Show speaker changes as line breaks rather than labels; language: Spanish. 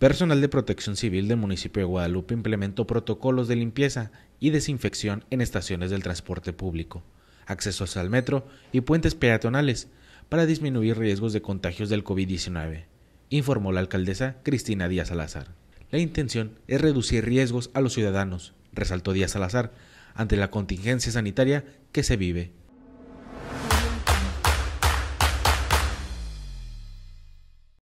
Personal de Protección Civil del municipio de Guadalupe implementó protocolos de limpieza y desinfección en estaciones del transporte público, accesos al metro y puentes peatonales para disminuir riesgos de contagios del COVID-19, informó la alcaldesa Cristina Díaz Salazar. La intención es reducir riesgos a los ciudadanos, resaltó Díaz Salazar, ante la contingencia sanitaria que se vive